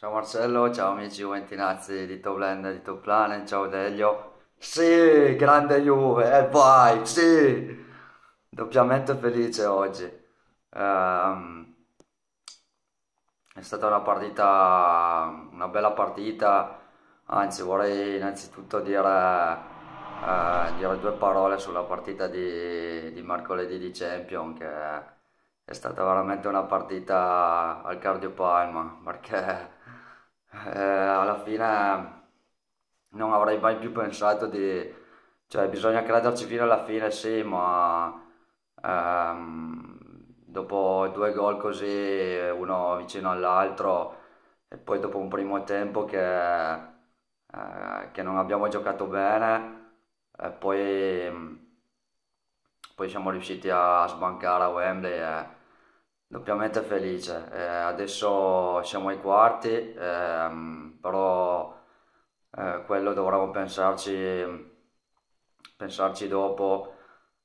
Ciao Marcello, ciao amici Juventinazzi di Top Land, di Top Planet, ciao Delio. Sì, grande Juve, e eh, vai, sì! Doppiamente felice oggi. Um, è stata una partita, una bella partita, anzi vorrei innanzitutto dire, eh, dire due parole sulla partita di, di mercoledì di Champion che è stata veramente una partita al cardiopalma perché eh, alla fine non avrei mai più pensato di... cioè bisogna crederci fino alla fine sì, ma ehm, dopo due gol così, uno vicino all'altro e poi dopo un primo tempo che, eh, che non abbiamo giocato bene, eh, poi, poi siamo riusciti a sbancare a Wembley. E, Doppiamente felice, eh, adesso siamo ai quarti, ehm, però eh, quello dovremo pensarci, pensarci dopo,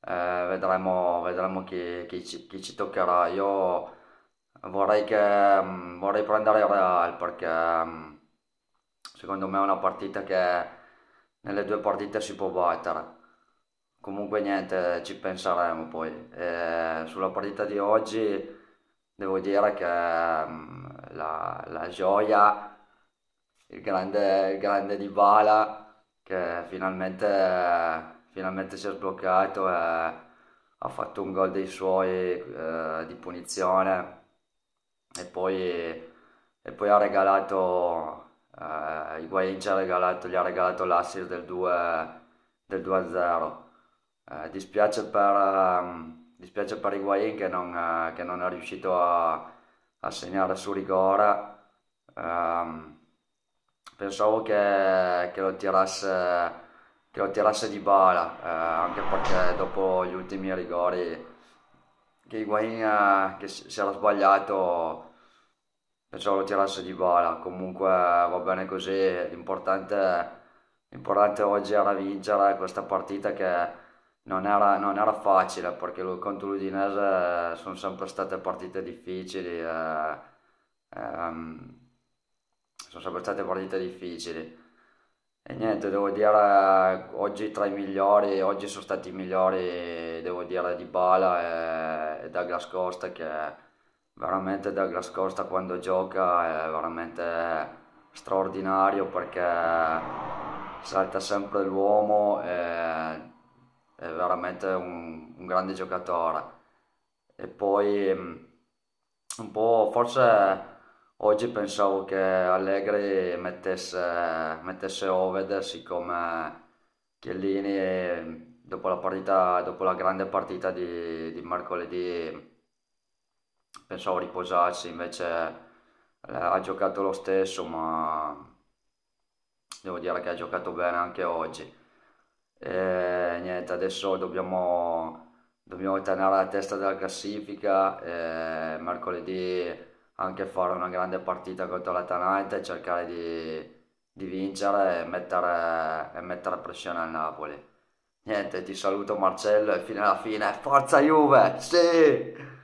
eh, vedremo, vedremo chi, chi, ci, chi, ci, toccherà. Io vorrei, che, mm, vorrei prendere il Real perché mm, secondo me è una partita che nelle due partite si può battere. Comunque niente, ci penseremo poi. Eh, sulla partita di oggi devo dire che mm, la, la gioia, il grande, il grande Dybala che finalmente, finalmente si è sbloccato e ha fatto un gol dei suoi eh, di punizione e poi, e poi ha regalato, eh, Higuain ci ha regalato, gli ha regalato l'assist del 2-0. Del 2-0. Eh, dispiace per... Um, dispiace per Higuain che non, eh, che non è riuscito a, a segnare su rigore um, pensavo che, che, lo tirasse che lo tirasse di bala eh, anche perché dopo gli ultimi rigori che Higuain eh, che si era sbagliato pensavo lo tirasse di bala comunque va bene così l'importante, l'importante oggi era vincere questa partita che non era, non era, facile perché contro l'Udinese eh, sono sempre state partite difficili. Eh, ehm, sono sempre state partite difficili. E niente, devo dire, oggi tra i migliori, oggi sono stati i migliori, devo dire, Dybala e, e Douglas Costa, che veramente Douglas Costa quando gioca è veramente straordinario perché salta sempre l'uomo. Eh, è veramente un, un grande giocatore. E poi mm, un po' forse oggi pensavo che Allegri mettesse, mettesse Oved siccome Chiellini dopo la, partita, dopo la grande partita di, di mercoledì pensavo riposarsi invece eh, ha giocato lo stesso ma devo dire che ha giocato bene anche oggi e niente, adesso dobbiamo, dobbiamo tenere la testa della classifica, e eh, mercoledì anche fare una grande partita contro l'Atalanta e cercare di, di vincere e mettere, e mettere pressione al Napoli. Niente, ti saluto Marcello e fino alla fine, forza Juve, sì!